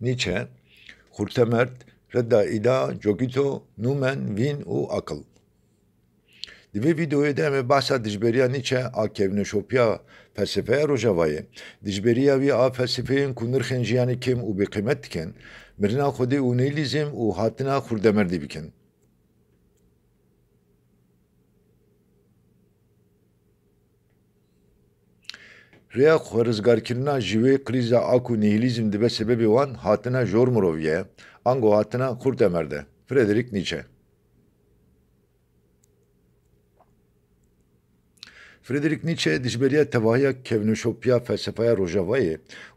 Nietzsche, Hurtemert, Redda Ida, Jogito, Numen, Vin u Akıl. Dibe videoyedeme bahsa dijberiya niçe a kevne şopya felsefeye rojavayı. Dijberiya vi a felsefeyin kundur xenciyani kim u bi kıymet diken. Mirna kodi u nihilizm u hatina xurdemer dibiken. Реа хварызгаркирна живе криза аку нихилизмди бе себеби ван хатына Жормуровье, анго хатына Хуртемерде. Фредерик Ниче Friedrich Nietzsche «Դիժբերիա թվահյա քևնուշոպիա ֆելսեֆայա ռոժավայի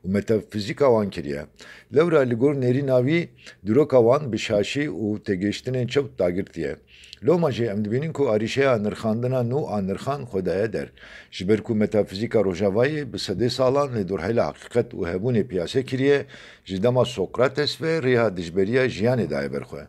ու մետաֆիզիկավան կիրիա»։ Լևրա լիգոր ներինավի դյուրոկավան բշաշի ու տեգեշտինեն չոպ տագիրտիե։ Լոմաժի ըմդբինին կու արիշեա նրխանդնա նու անրխան խոդայա դեր։ Ժբերկու մետաֆիզիկա ռոժավայի բսդե սալան լիդոր հելա հակիկət ու հեբունի պիասե կիրիե ժիդամա Սոկրատես վե ռիհա դիժբերիա ժիանի դայ բերխոյ։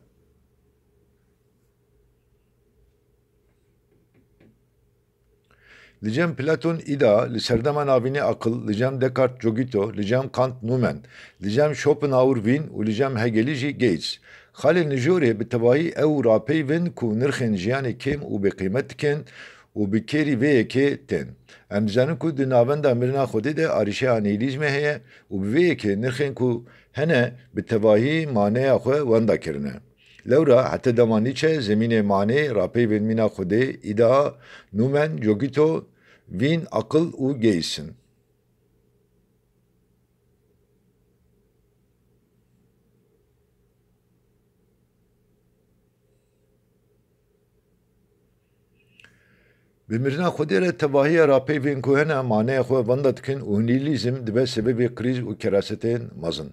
Licem Platon ida, Serdemen avini akıl, licem Descartes jogito, licem Kant numen, licem Schopenhauer vin, u licem Hegeliji Gates. Xalê nijorê bi tebayî ew rapeyvin ku nirxên jiyanê kêm u bi qîmet dikin û bi kêrî vê yekê tên. Em dizanin ku di navenda mirina Xwedê de arîşeya nihilîzmê heye û bi vê yekê nirxên ku hene bi tebayî maneya xwe wenda kirine. Laura hatta atedamaniçe zemine mane rape velmina kude ida numen yogito vin akıl u geysin. بمرنا خودیره تباهی راپی وین کوهنه مانع خو بندت کن اونیلیزم دبه سبب کریز و کراستین مزن.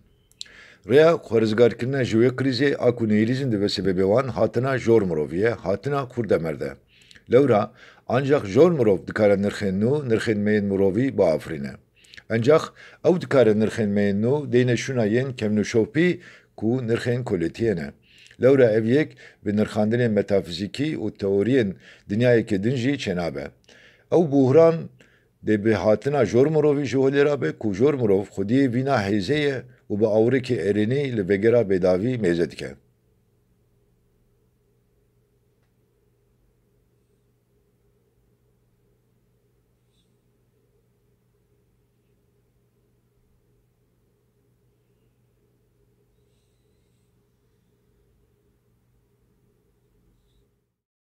Rea хорезгаркина живе кризе, аку nihilizmdi ve sebebi olan hatına Jormurov'ye, hatına Kurdemer'de. Laura, ancak Jormurov dikare nırhennu, nırhenmeyen Murov'i bu afrine. Ancak ev dikare nırhenmeyennu, deyne şuna yen kemnuşopi ku nırhen koletiyene. Laura ev yek ve nırhandinin metafiziki u teoriyen dünyayeke dinji çenabe. Ev buhran de bi hatına Jormurov'i jiholera ku Jormurov, xudiye vina heyzeye u ba awrikê erini li vegera bedavi mêze dike.